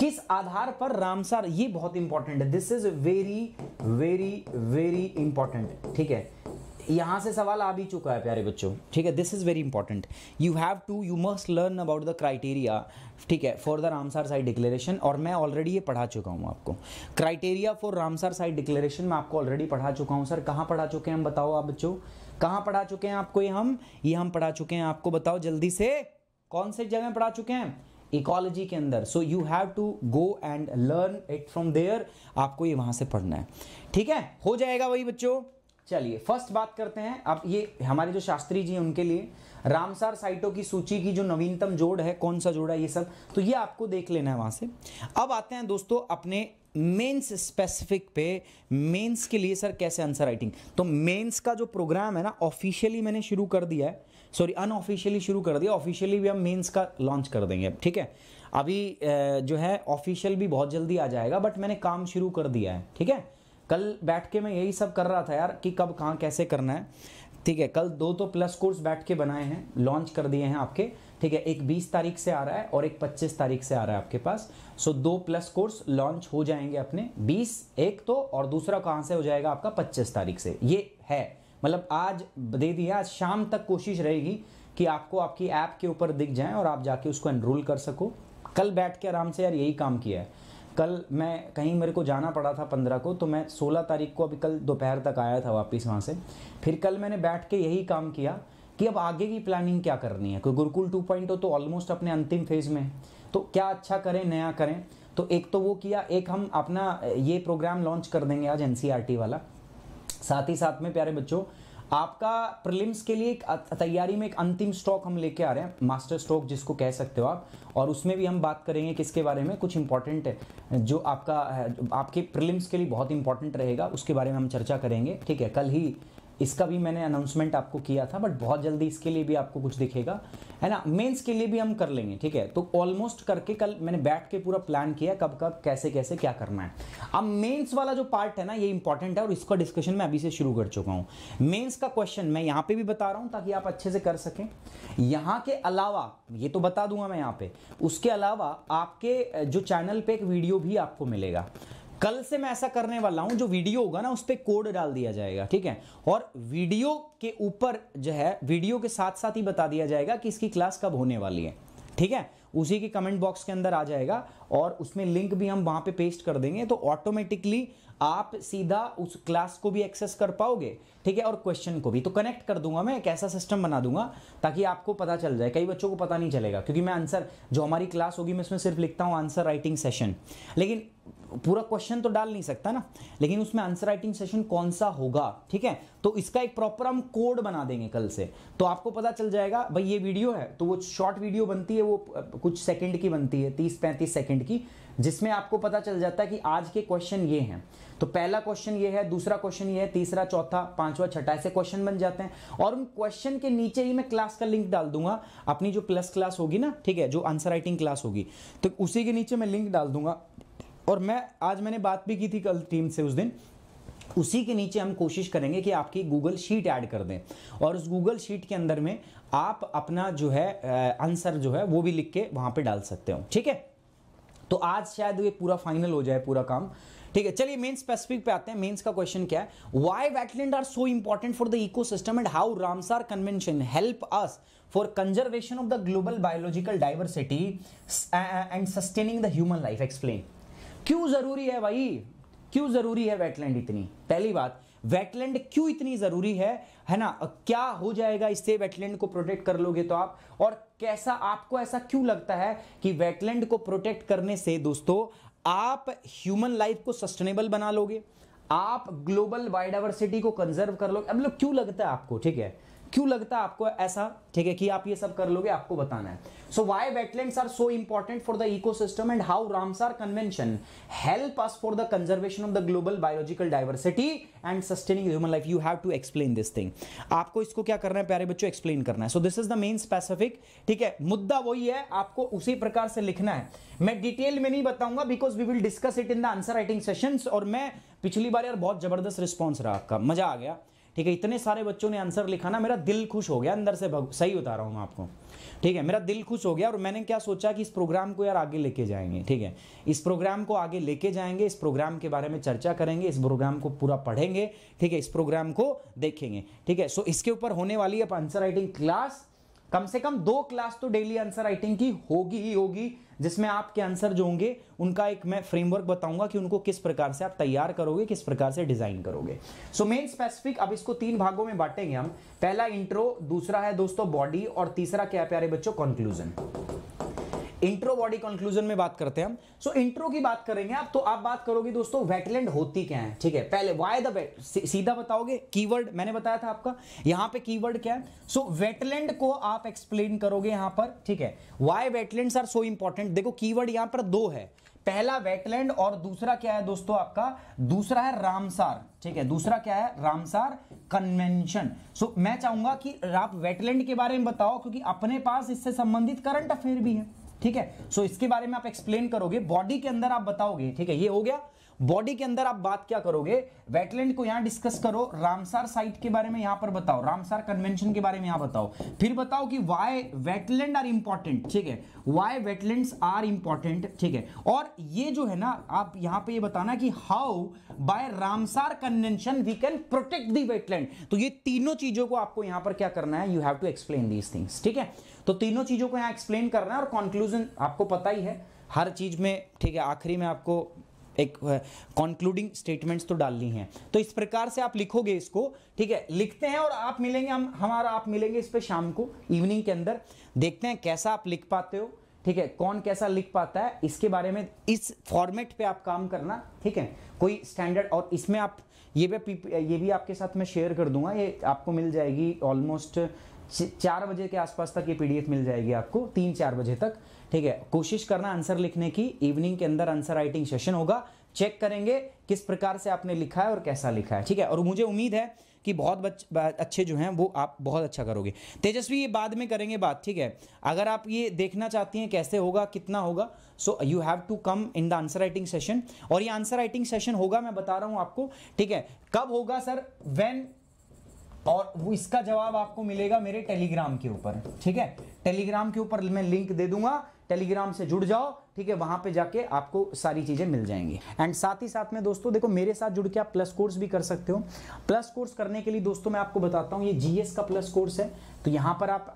किस आधार पर रामसार ये बहुत इंपॉर्टेंट है this is very very very important ठीक है यहाँ से सवाल आ भी चुका है प्यारे बच्चों ठीक है this is very important you have to you must learn about the criteria ठीक है for the Ramsar site declaration और मैं ऑलरेडी ये पढ़ा चुका हूँ आपको criteria for Ramsar site declaration मैं आपको ऑलरेडी पढ़ा चुका हूँ सर कहाँ पढ़ा चुके हैं हम बताओ आप बच्चों कहाँ पढ़ा चुके हैं आपको ये हम ये हम पढ़ा चुके हैं आपको बताओ जल्दी से कौन से जगह पढ़ा चुके हैं इकोलॉजी के अंदर so you have to go and learn it from there आपको ये वहां से पढ़ना है ठीक है हो जाएगा वही बच्चों चलिए फर्स्ट बात करते हैं अब ये हमारे जो शास्त्री जी हैं उनके लिए रामसार साइटों की सूची की जो नवीनतम जोड़ है कौन सा जोड़ा है ये सब तो ये आपको देख लेना है वहां से अब आते हैं दोस्तों अपने मेंस स्पेसिफिक पे मेंस के लिए सर कैसे आंसर राइटिंग तो मेंस का जो प्रोग्राम है ना ऑफिशियली मैंने शुरू कर दिया है सॉरी अनऑफिशियली शुरू कर दिया ऑफिशियली भी हम मेंस का लॉन्च कर देंगे ठीक है अभी जो है ऑफिशियल भी बहुत जल्दी आ जाएगा बट मैंने काम शुरू कर दिया है ठीक है कल बैठ के मैं यही सब कर रहा था यार कि कब कहाँ कैसे करना है ठीक है कल दो तो प्लस कोर्स बैठ के बनाए हैं लॉन्च कर दिए हैं आपके ठीक है एक 20 तारीख से आ रहा है और एक 25 तारीख से आ रहा है आपके पास सो दो प्लस कोर्स लॉन्च हो जाएंगे अपने 20 एक तो और दूसरा कहाँ से हो जाएगा आपका 25 तारीख से ये है मतलब आज दे दिया आज शाम तक कोशिश रहेगी कि आपको आपकी ऐप के ऊपर दिख जाए और आप जाके उसको एनरोल कर सको कल बैठ के आराम से यार यही काम किया है कल मैं कहीं मेरे को जाना पड़ा था पंद्रह को तो मैं सोलह तारीख को अभी कल दोपहर तक आया था वापस वहाँ से फिर कल मैंने बैठ के यही काम किया कि अब आगे की प्लानिंग क्या करनी है क्योंकि गुरुकुल टू पॉइंट oh तो ऑलमोस्ट अपने अंतिम फेज में है तो क्या अच्छा करें नया करें तो एक तो वो किया एक हम अपना ये प्रोग्राम लॉन्च कर देंगे आज एन e वाला साथ ही साथ में प्यारे बच्चों आपका प्रिलिम्स के लिए एक तैयारी में एक अंतिम स्टॉक हम लेके आ रहे हैं मास्टर स्टॉक जिसको कह सकते हो आप और उसमें भी हम बात करेंगे किसके बारे में कुछ इंपॉर्टेंट है जो आपका आपके प्रिलिम्स के लिए बहुत इंपॉर्टेंट रहेगा उसके बारे में हम चर्चा करेंगे ठीक है कल ही इसका भी मैंने अनाउंसमेंट आपको किया था बट बहुत जल्दी इसके लिए भी आपको कुछ दिखेगा है ना मेंस के लिए भी हम कर लेंगे ठीक है तो ऑलमोस्ट करके कल मैंने बैठ के पूरा प्लान किया कब कब कैसे कैसे क्या करना है अब मेंस वाला जो पार्ट है ना ये इंपॉर्टेंट है और इसका डिस्कशन मैं अभी से शुरू कर चुका हूँ मेन्स का क्वेश्चन मैं यहाँ पे भी बता रहा हूँ ताकि आप अच्छे से कर सकें यहाँ के अलावा ये तो बता दूंगा मैं यहाँ पे उसके अलावा आपके जो चैनल पे एक वीडियो भी आपको मिलेगा कल से मैं ऐसा करने वाला हूं जो वीडियो होगा ना उस पर कोड डाल दिया जाएगा ठीक है और वीडियो के ऊपर जो है वीडियो के साथ साथ ही बता दिया जाएगा कि इसकी क्लास कब होने वाली है ठीक है उसी के कमेंट बॉक्स के अंदर आ जाएगा और उसमें लिंक भी हम वहां पे पेस्ट कर देंगे तो ऑटोमेटिकली आप सीधा उस क्लास को भी एक्सेस कर पाओगे ठीक है और क्वेश्चन को भी तो कनेक्ट कर दूंगा मैं एक ऐसा सिस्टम बना दूंगा ताकि आपको पता चल जाए कई बच्चों को पता नहीं चलेगा क्योंकि मैं आंसर जो हमारी क्लास होगी मैं उसमें सिर्फ लिखता हूँ आंसर राइटिंग सेशन लेकिन पूरा क्वेश्चन तो डाल नहीं सकता ना लेकिन उसमें आंसर राइटिंग सेशन कौन सा होगा ठीक है तो इसका एक प्रॉपर हम कोड बना देंगे कल से तो आपको पता चल जाएगा भाई ये वीडियो है तो वो शॉर्ट वीडियो बनती है वो कुछ सेकंड की बनती है तीस पैंतीस सेकंड की जिसमें आपको पता चल जाता है कि आज के क्वेश्चन ये हैं तो पहला क्वेश्चन ये है दूसरा क्वेश्चन ये है तीसरा चौथा पांचवा छठा ऐसे क्वेश्चन बन जाते हैं और उन क्वेश्चन के नीचे ही मैं क्लास का लिंक डाल दूंगा अपनी जो प्लस क्लास होगी ना ठीक है जो आंसर राइटिंग क्लास होगी तो उसी के नीचे मैं लिंक डाल दूंगा और मैं आज मैंने बात भी की थी कल टीम से उस दिन उसी के नीचे हम कोशिश करेंगे कि आपकी गूगल शीट ऐड कर दें और उस गूगल शीट के अंदर में आप अपना जो है आंसर जो है वो भी लिख के वहां पे डाल सकते हो ठीक है तो आज शायद ये पूरा फाइनल हो जाए पूरा काम ठीक है चलिए मेन स्पेसिफिक पे आते हैं मेन्स का क्वेश्चन क्या है why wetland are so important for the system and how Ramsar convention help us for conservation of the global biological diversity and sustaining the human life explain क्यों जरूरी है भाई क्यों जरूरी है वेटलैंड इतनी पहली बात वेटलैंड क्यों इतनी ज़रूरी है है ना क्या हो जाएगा इससे वेटलैंड को प्रोटेक्ट कर लोगे तो आप और कैसा आपको ऐसा क्यों लगता है कि वेटलैंड को प्रोटेक्ट करने से दोस्तों आप ह्यूमन लाइफ को सस्टेनेबल बना लोगे आप ग्लोबल बायोडाइवर्सिटी को कंजर्व कर लोगे अब लोग मतलब क्यों लगता है आपको ठीक है क्यों लगता है आपको ऐसा ठीक है कि आप ये सब कर लोगे आपको बताना है So why wetlands are so important for the ecosystem and how Ramsar Convention help us for the conservation of the global biological diversity and sustaining human life. You have to explain this thing. आपको इसको क्या करना है प्यारे बच्चों explain करना है so this is the main specific ठीक है मुद्दा वही है आपको उसी प्रकार से लिखना है मैं डिटेल में नहीं बताऊंगा because we will discuss it in the answer writing session और मैं पिछली बार यार बहुत जबरदस्त रिस्पॉन्स रहा आपका मजा आ गया ठीक है इतने सारे बच्चों ने आंसर लिखा ना मेरा दिल खुश हो गया अंदर से सही बता रहा हूं मैं आपको ठीक है मेरा दिल खुश हो गया और मैंने क्या सोचा कि इस प्रोग्राम को यार आगे लेके जाएंगे ठीक है इस प्रोग्राम को आगे लेके जाएंगे इस प्रोग्राम के बारे में चर्चा करेंगे इस प्रोग्राम को पूरा पढ़ेंगे ठीक है इस प्रोग्राम को देखेंगे ठीक है सो इसके ऊपर होने वाली अब आंसर राइटिंग क्लास कम से कम दो क्लास तो डेली आंसर राइटिंग की होगी ही होगी जिसमें आपके आंसर जो होंगे उनका एक मैं फ्रेमवर्क बताऊंगा कि उनको किस प्रकार से आप तैयार करोगे किस प्रकार से डिजाइन करोगे सो मेन स्पेसिफिक अब इसको तीन भागों में बांटेंगे हम पहला इंट्रो दूसरा है दोस्तों बॉडी और तीसरा क्या प्यारे बच्चों कंक्लूजन इंट्रो बॉडी कंक्लूजन में बात करते हैं हम सो इंट्रो की बात करेंगे आप तो आप बात करोगे दोस्तों वेटलैंड होती क्या है ठीक है पहले वाई द वेट सीधा बताओगे कीवर्ड मैंने बताया था आपका यहां पे कीवर्ड क्या है सो so, वेटलैंड को आप एक्सप्लेन करोगे यहां पर ठीक है why wetland are so important देखो कीवर्ड यहां पर दो है पहला वेटलैंड और दूसरा क्या है दोस्तों आपका दूसरा है रामसार ठीक है दूसरा क्या है रामसार कन्वेंशन सो मैं चाहूंगा कि आप वेटलैंड के बारे में बताओ क्योंकि अपने पास इससे संबंधित करंट अफेयर भी है ठीक है सो इसके बारे में आप एक्सप्लेन करोगे बॉडी के अंदर आप बताओगे ठीक है ये हो गया बॉडी के अंदर आप बात क्या करोगे वेटलैंड को यहां डिस्कस करो रामसार साइट के बारे में यहां पर बताओ रामसार कन्वेंशन के बारे में यहां बताओ फिर बताओ कि वाई वेटलैंड आर इंपॉर्टेंट ठीक है वाई वेटलैंड आर इंपॉर्टेंट ठीक है और ये जो है ना आप यहां पे ये बताना कि how by Ramsar convention we can protect the wetland तो ये तीनों चीजों को आपको यहां पर क्या करना है you have to explain these things ठीक है तो तीनों चीज़ों को यहाँ एक्सप्लेन करना है और कॉन्क्लूजन आपको पता ही है हर चीज़ में ठीक है आखिरी में आपको एक कॉन्क्लूडिंग uh, स्टेटमेंट्स तो डालनी है तो इस प्रकार से आप लिखोगे इसको ठीक है लिखते हैं और आप मिलेंगे हम हमारा आप मिलेंगे इस पर शाम को इवनिंग के अंदर देखते हैं कैसा आप लिख पाते हो ठीक है कौन कैसा लिख पाता है इसके बारे में इस फॉर्मेट पे आप काम करना ठीक है कोई स्टैंडर्ड और इसमें आप ये भी ये भी आपके साथ मैं शेयर कर दूंगा ये आपको मिल जाएगी ऑलमोस्ट चार बजे के आसपास तक ये पीडीएफ मिल जाएगी आपको तीन चार बजे तक ठीक है कोशिश करना आंसर लिखने की इवनिंग के अंदर आंसर राइटिंग सेशन होगा चेक करेंगे किस प्रकार से आपने लिखा है और कैसा लिखा है ठीक है और मुझे उम्मीद है कि बहुत बच, अच्छे जो हैं वो आप बहुत अच्छा करोगे तेजस्वी ये बाद में करेंगे बात ठीक है अगर आप ये देखना चाहती हैं कैसे होगा कितना होगा so you have to come in the answer writing session और ये आंसर राइटिंग सेशन होगा मैं बता रहा हूँ आपको ठीक है कब होगा सर वेन और वो इसका जवाब आपको मिलेगा मेरे टेलीग्राम के ऊपर ठीक है टेलीग्राम के ऊपर मैं लिंक दे दूंगा टेलीग्राम से जुड़ जाओ ठीक है वहां पे जाके आपको सारी चीजें मिल जाएंगी एंड साथ ही साथ में दोस्तों देखो मेरे साथ जुड़ के आप प्लस कोर्स भी कर सकते हो प्लस कोर्स करने के लिए दोस्तों मैं आपको बताता हूँ ये जीएस का प्लस कोर्स है तो यहाँ पर आप